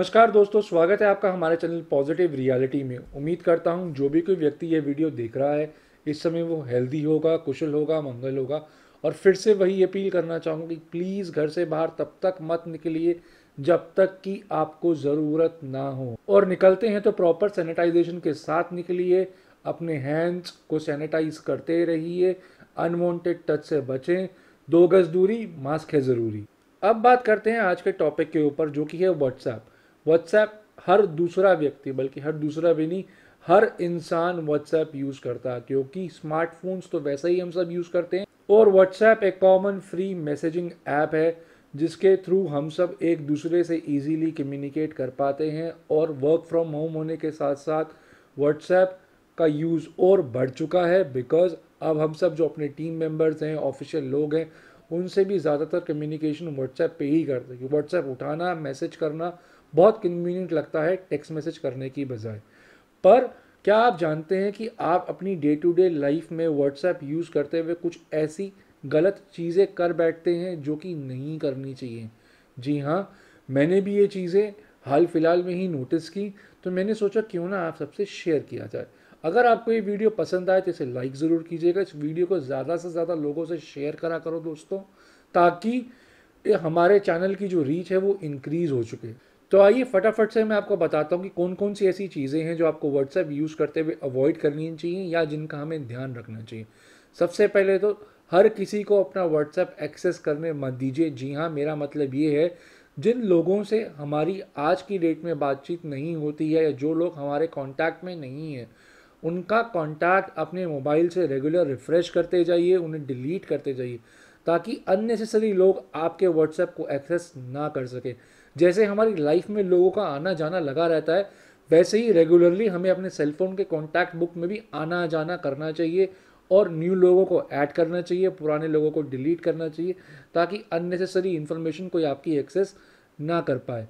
नमस्कार दोस्तों स्वागत है आपका हमारे चैनल पॉजिटिव रियलिटी में उम्मीद करता हूँ जो भी कोई व्यक्ति ये वीडियो देख रहा है इस समय वो हेल्दी होगा कुशल होगा मंगल होगा और फिर से वही अपील करना चाहूँगा कि प्लीज़ घर से बाहर तब तक मत निकलिए जब तक कि आपको ज़रूरत ना हो और निकलते हैं तो प्रॉपर सैनिटाइजेशन के साथ निकलिए अपने हैंड्स को सैनिटाइज करते रहिए अनवांटेड टच से बचें दो गज दूरी मास्क है ज़रूरी अब बात करते हैं आज के टॉपिक के ऊपर जो कि है व्हाट्सएप व्हाट्सएप हर दूसरा व्यक्ति बल्कि हर दूसरा भी नहीं हर इंसान व्हाट्सएप यूज़ करता है क्योंकि स्मार्टफोन्स तो वैसे ही हम सब यूज़ करते हैं और व्हाट्सएप एक कॉमन फ्री मैसेजिंग ऐप है जिसके थ्रू हम सब एक दूसरे से इजीली कम्युनिकेट कर पाते हैं और वर्क फ्रॉम होम होने के साथ साथ व्हाट्सएप का यूज़ और बढ़ चुका है बिकॉज़ अब हम सब जो अपने टीम मेंबर्स हैं ऑफिशियल लोग हैं उनसे भी ज़्यादातर कम्युनिकेशन व्हाट्सएप पे ही करते हैं व्हाट्सएप उठाना मैसेज करना बहुत कन्वीनियंट लगता है टेक्स्ट मैसेज करने की बजाय पर क्या आप जानते हैं कि आप अपनी डे टू डे लाइफ में व्हाट्सएप यूज़ करते हुए कुछ ऐसी गलत चीज़ें कर बैठते हैं जो कि नहीं करनी चाहिए जी हाँ मैंने भी ये चीज़ें हाल फिलहाल में ही नोटिस की तो मैंने सोचा क्यों ना आप सबसे शेयर किया जाए अगर आपको ये वीडियो पसंद आए तो इसे लाइक ज़रूर कीजिएगा इस वीडियो को ज़्यादा से ज़्यादा लोगों से शेयर करा करो दोस्तों ताकि हमारे चैनल की जो रीच है वो इंक्रीज़ हो चुके तो आइए फटाफट से मैं आपको बताता हूँ कि कौन कौन सी ऐसी चीज़ें हैं जो आपको व्हाट्सएप यूज़ करते हुए अवॉइड करनी चाहिए या जिनका हमें ध्यान रखना चाहिए सबसे पहले तो हर किसी को अपना व्हाट्सएप एक्सेस करने मत दीजिए जी हाँ मेरा मतलब ये है जिन लोगों से हमारी आज की डेट में बातचीत नहीं होती है या जो लोग हमारे कॉन्टैक्ट में नहीं है उनका कॉन्टैक्ट अपने मोबाइल से रेगुलर रिफ़्रेश करते जाइए उन्हें डिलीट करते जाइए ताकि अननेसेसरी लोग आपके व्हाट्सएप को एक्सेस ना कर सकें जैसे हमारी लाइफ में लोगों का आना जाना लगा रहता है वैसे ही रेगुलरली हमें अपने सेलफोन के कॉन्टैक्ट बुक में भी आना जाना करना चाहिए और न्यू लोगों को ऐड करना चाहिए पुराने लोगों को डिलीट करना चाहिए ताकि अननेसेसरी इन्फॉर्मेशन कोई आपकी एक्सेस ना कर पाए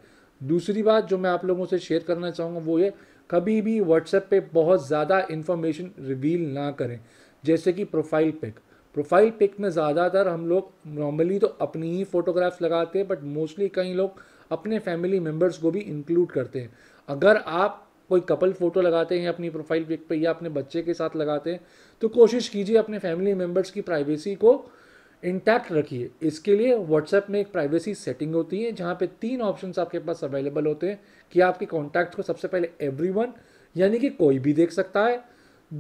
दूसरी बात जो मैं आप लोगों से शेयर करना चाहूँगा वो ये कभी भी व्हाट्सएप पे बहुत ज़्यादा इन्फॉर्मेशन रिवील ना करें जैसे कि प्रोफाइल पिक प्रोफाइल पिक में ज़्यादातर हम लोग नॉर्मली तो अपनी ही फोटोग्राफ्स लगाते हैं बट मोस्टली कई लोग अपने फैमिली मेम्बर्स को भी इंक्लूड करते हैं अगर आप कोई कपल फोटो लगाते हैं अपनी प्रोफाइल पिक पे या अपने बच्चे के साथ लगाते हैं तो कोशिश कीजिए अपने फैमिली मेम्बर्स की प्राइवेसी को इंटैक्ट रखिए इसके लिए व्हाट्सएप में एक प्राइवेसी सेटिंग होती है जहाँ पे तीन ऑप्शंस आपके पास अवेलेबल होते हैं कि आपके कॉन्टैक्ट को सबसे पहले एवरीवन यानी कि कोई भी देख सकता है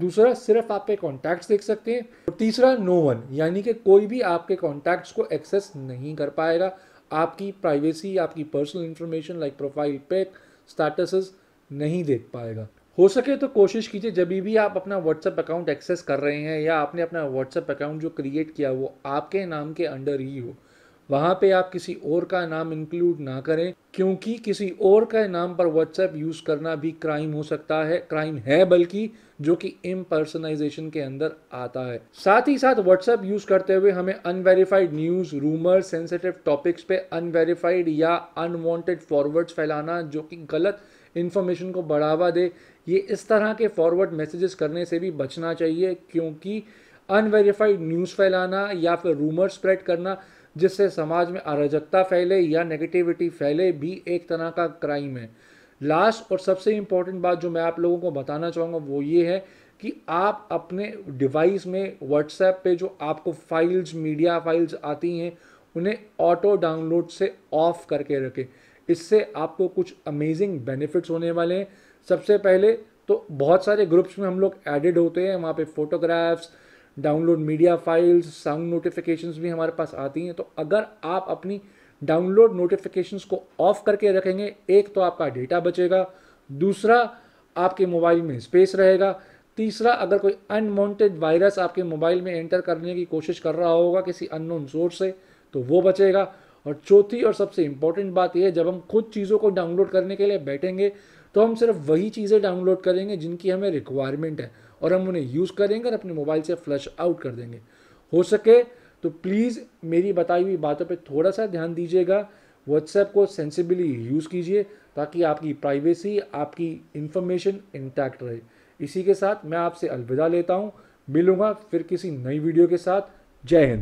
दूसरा सिर्फ आपके कॉन्टैक्ट्स देख सकते हैं और तीसरा नो वन यानी कि कोई भी आपके कॉन्टैक्ट्स को एक्सेस नहीं कर पाएगा आपकी प्राइवेसी आपकी personal information like profile pic statuses नहीं देख पाएगा हो सके तो कोशिश कीजिए जब भी आप अपना व्हाट्सएप अकाउंट एक्सेस कर रहे हैं या आपने अपना व्हाट्सएप अकाउंट जो क्रिएट किया वो आपके नाम के अंडर ही हो वहाँ पे आप किसी और का नाम इंक्लूड ना करें क्योंकि किसी और का नाम पर व्हाट्सएप यूज़ करना भी क्राइम हो सकता है क्राइम है बल्कि जो कि इम्पर्सनाइजेशन के अंदर आता है साथ ही साथ व्हाट्सएप यूज़ करते हुए हमें unverified news rumour sensitive topics पे अनवेरीफाइड या अनवांटेड फॉरवर्ड्स फैलाना जो कि गलत इन्फॉर्मेशन को बढ़ावा दे ये इस तरह के फॉरवर्ड मैसेजेस करने से भी बचना चाहिए क्योंकि अनवेरीफाइड न्यूज़ फैलाना या फिर रूमर स्प्रेड करना जिससे समाज में अराजकता फैले या नेगेटिविटी फैले भी एक तरह का क्राइम है लास्ट और सबसे इम्पोर्टेंट बात जो मैं आप लोगों को बताना चाहूँगा वो ये है कि आप अपने डिवाइस में व्हाट्सएप पे जो आपको फाइल्स मीडिया फाइल्स आती हैं उन्हें ऑटो डाउनलोड से ऑफ करके रखें इससे आपको कुछ अमेजिंग बेनिफिट्स होने वाले हैं सबसे पहले तो बहुत सारे ग्रुप्स में हम लोग एडिड होते हैं वहाँ पे photographs download media files sound notifications भी हमारे पास आती हैं तो अगर आप अपनी डाउनलोड नोटिफिकेशंस को ऑफ करके रखेंगे एक तो आपका डेटा बचेगा दूसरा आपके मोबाइल में स्पेस रहेगा तीसरा अगर कोई अनवांटेड वायरस आपके मोबाइल में एंटर करने की कोशिश कर रहा होगा किसी अननोन सोर्स से तो वो बचेगा और चौथी और सबसे इम्पॉर्टेंट बात यह है जब हम खुद चीज़ों को डाउनलोड करने के लिए बैठेंगे तो हम सिर्फ वही चीज़ें डाउनलोड करेंगे जिनकी हमें रिक्वायरमेंट है और हम उन्हें यूज़ करेंगे और अपने मोबाइल से फ्लश आउट कर देंगे हो सके तो प्लीज़ मेरी बताई हुई बातों पर थोड़ा सा ध्यान दीजिएगा व्हाट्सएप को सेंसिबली यूज़ कीजिए ताकि आपकी प्राइवेसी आपकी इन्फॉर्मेशन इंटैक्ट रहे इसी के साथ मैं आपसे अलविदा लेता हूँ मिलूँगा फिर किसी नई वीडियो के साथ जय हिंद